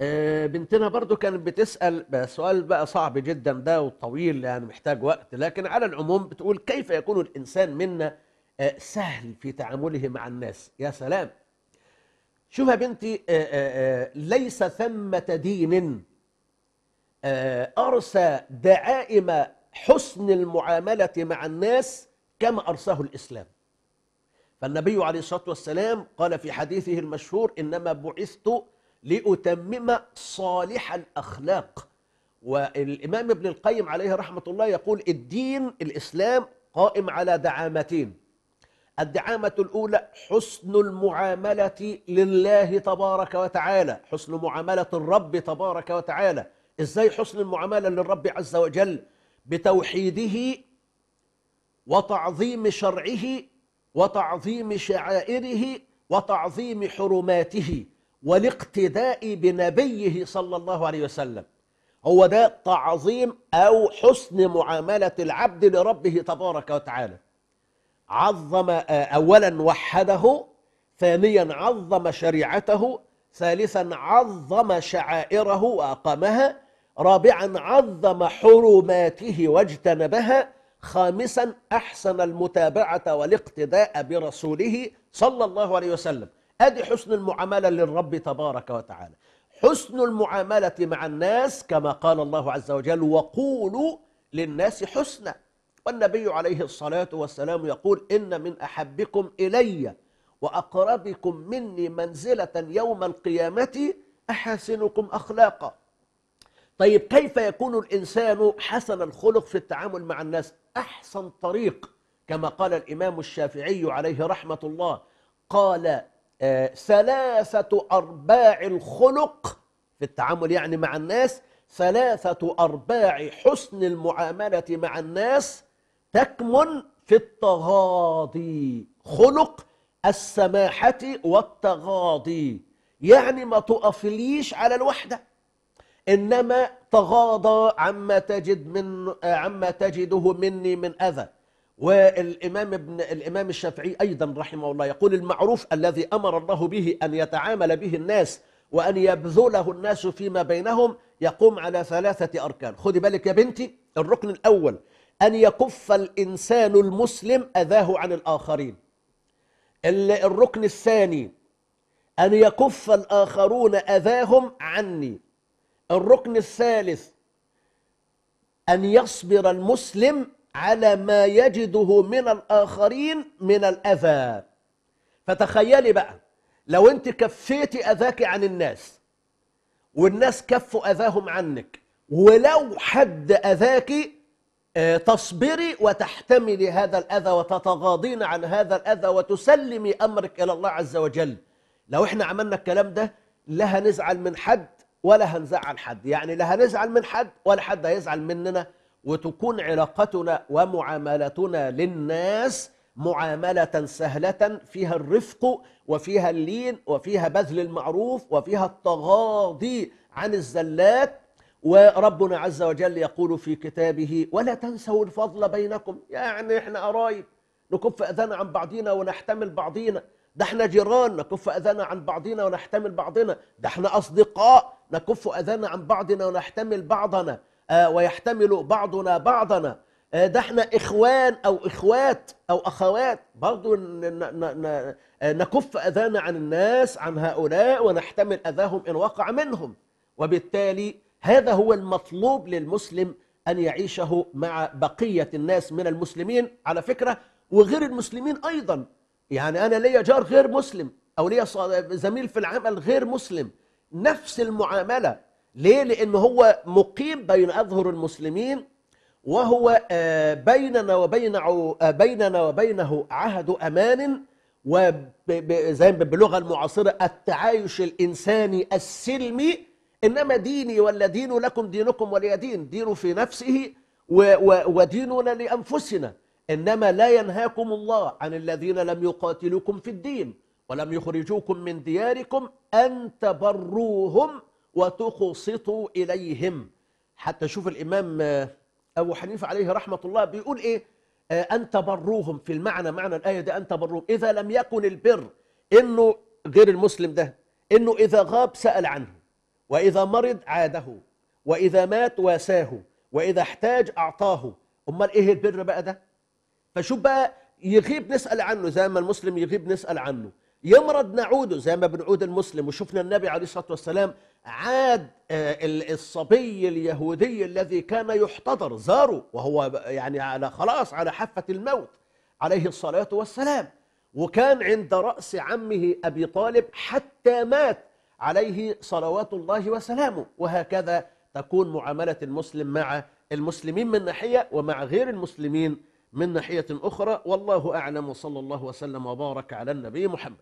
آه، بنتنا برضو كانت بتسأل سؤال بقى صعب جدا ده وطويل يعني محتاج وقت لكن على العموم بتقول كيف يكون الإنسان منا آه، سهل في تعامله مع الناس يا سلام شوف يا بنتي آه، ليس ثمة دين أرسى دعائم حسن المعاملة مع الناس كما أرساه الإسلام فالنبي عليه الصلاة والسلام قال في حديثه المشهور إنما بعثت لأتمم صالح الأخلاق والإمام ابن القيم عليه رحمة الله يقول الدين الإسلام قائم على دعامتين الدعامة الأولى حسن المعاملة لله تبارك وتعالى حسن معاملة الرب تبارك وتعالى إزاي حسن المعاملة للرب عز وجل بتوحيده وتعظيم شرعه وتعظيم شعائره وتعظيم حرماته والاقتداء بنبيه صلى الله عليه وسلم هو ده تعظيم أو حسن معاملة العبد لربه تبارك وتعالى عظم آه، أولا وحده ثانيا عظم شريعته ثالثا عظم شعائره وأقامها رابعا عظم حرماته واجتنبها خامسا أحسن المتابعة والاقتداء برسوله صلى الله عليه وسلم ادي حسن المعامله للرب تبارك وتعالى حسن المعامله مع الناس كما قال الله عز وجل وقولوا للناس حسنا والنبي عليه الصلاه والسلام يقول ان من احبكم الي واقربكم مني منزله يوم القيامه احاسنكم اخلاقا طيب كيف يكون الانسان حسن الخلق في التعامل مع الناس احسن طريق كما قال الامام الشافعي عليه رحمه الله قال ثلاثة أرباع الخلق في التعامل يعني مع الناس ثلاثة أرباع حسن المعاملة مع الناس تكمن في التغاضي خلق السماحة والتغاضي يعني ما تقفليش على الوحدة إنما تغاضى عما تجد من عما تجده مني من أذى والامام ابن الامام الشافعي ايضا رحمه الله يقول المعروف الذي امر الله به ان يتعامل به الناس وان يبذله الناس فيما بينهم يقوم على ثلاثه اركان خذي بالك يا بنتي الركن الاول ان يكف الانسان المسلم اذاه عن الاخرين الركن الثاني ان يكف الاخرون اذاهم عني الركن الثالث ان يصبر المسلم على ما يجده من الآخرين من الأذى فتخيلي بقى لو أنت كفيتي أذاك عن الناس والناس كفوا أذاهم عنك ولو حد أذاك آه، تصبري وتحتملي هذا الأذى وتتغاضين عن هذا الأذى وتسلمي أمرك إلى الله عز وجل لو احنا عملنا الكلام ده لا هنزعل من حد ولا هنزعل حد يعني لا هنزعل من حد ولا حد هيزعل مننا وتكون علاقتنا ومعاملتنا للناس معاملة سهلة فيها الرفق وفيها اللين وفيها بذل المعروف وفيها التغاضي عن الزلات وربنا عز وجل يقول في كتابه ولا تنسوا الفضل بينكم يعني احنا قرايب نكف اذانا عن بعضينا ونحتمل بعضينا ده احنا جيران نكف اذانا عن بعضينا ونحتمل بعضنا ده احنا اصدقاء نكف اذانا عن بعضنا ونحتمل بعضنا آه، ويحتمل بعضنا بعضنا آه، ده احنا اخوان او اخوات او اخوات برضو آه، نكف اذانا عن الناس عن هؤلاء ونحتمل اذاهم ان وقع منهم وبالتالي هذا هو المطلوب للمسلم ان يعيشه مع بقيه الناس من المسلمين على فكره وغير المسلمين ايضا يعني انا ليا جار غير مسلم او ليا زميل في العمل غير مسلم نفس المعامله ليه؟ لأنه هو مقيم بين أظهر المسلمين وهو آه، بيننا وبين آه، بيننا وبينه عهد أمان وزي باللغة المعاصرة التعايش الإنساني السلمي إنما ديني ولا دين لكم دينكم ولي دين دينه في نفسه وديننا لأنفسنا إنما لا ينهاكم الله عن الذين لم يقاتلوكم في الدين ولم يخرجوكم من دياركم أن تبروهم وتقسطوا إليهم حتى شوف الإمام آه، أبو حنيفة عليه رحمة الله بيقول إيه آه، أن تبروهم في المعنى معنى الآية ده أن تبروهم إذا لم يكن البر إنه غير المسلم ده إنه إذا غاب سأل عنه وإذا مرض عاده وإذا مات واساه وإذا احتاج أعطاه أمال إيه البر بقى ده فشوف بقى يغيب نسأل عنه زي ما المسلم يغيب نسأل عنه يمرض نعوده زي ما بنعود المسلم وشفنا النبي عليه الصلاة والسلام عاد آه، الصبي اليهودي الذي كان يحتضر زاره وهو يعني على خلاص على حافة الموت عليه الصلاة والسلام وكان عند رأس عمه أبي طالب حتى مات عليه صلوات الله وسلامه وهكذا تكون معاملة المسلم مع المسلمين من ناحية ومع غير المسلمين من ناحية أخرى والله أعلم وصلى الله وسلم وبارك على النبي محمد